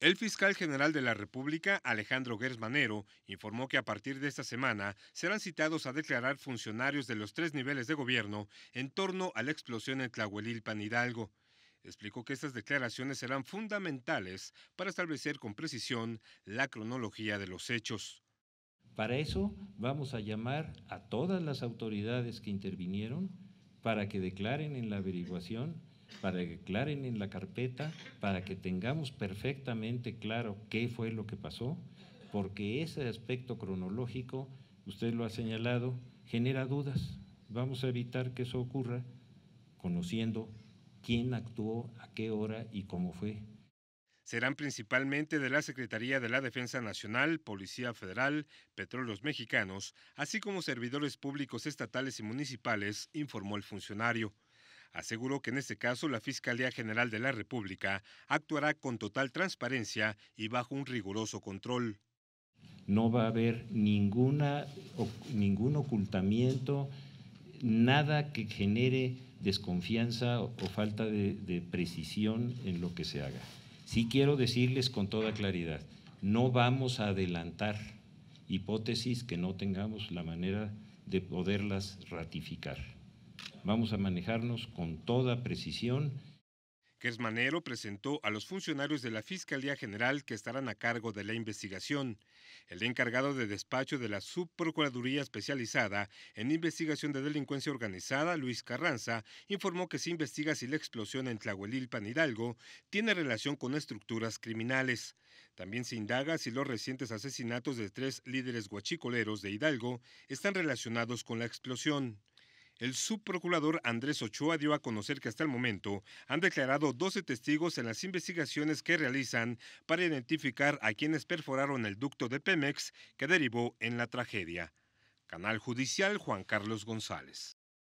El fiscal general de la República, Alejandro Gersmanero, informó que a partir de esta semana serán citados a declarar funcionarios de los tres niveles de gobierno en torno a la explosión en Tlahuelilpan Hidalgo. Explicó que estas declaraciones serán fundamentales para establecer con precisión la cronología de los hechos. Para eso vamos a llamar a todas las autoridades que intervinieron para que declaren en la averiguación para que claren en la carpeta, para que tengamos perfectamente claro qué fue lo que pasó, porque ese aspecto cronológico, usted lo ha señalado, genera dudas. Vamos a evitar que eso ocurra conociendo quién actuó, a qué hora y cómo fue. Serán principalmente de la Secretaría de la Defensa Nacional, Policía Federal, Petróleos Mexicanos, así como servidores públicos estatales y municipales, informó el funcionario. Aseguró que en este caso la Fiscalía General de la República actuará con total transparencia y bajo un riguroso control. No va a haber ninguna, ningún ocultamiento, nada que genere desconfianza o, falta de, de precisión en lo que se haga. Sí quiero decirles con toda claridad, no vamos a adelantar hipótesis que no tengamos la manera de poderlas ratificar. Vamos a manejarnos con toda precisión. Manero presentó a los funcionarios de la Fiscalía General que estarán a cargo de la investigación. El encargado de despacho de la Subprocuraduría Especializada en Investigación de Delincuencia Organizada, Luis Carranza, informó que se investiga si la explosión en Tlahuelilpan Hidalgo tiene relación con estructuras criminales. También se indaga si los recientes asesinatos de tres líderes guachicoleros de Hidalgo están relacionados con la explosión. El subprocurador Andrés Ochoa dio a conocer que hasta el momento han declarado 12 testigos en las investigaciones que realizan para identificar a quienes perforaron el ducto de Pemex que derivó en la tragedia. Canal Judicial Juan Carlos González.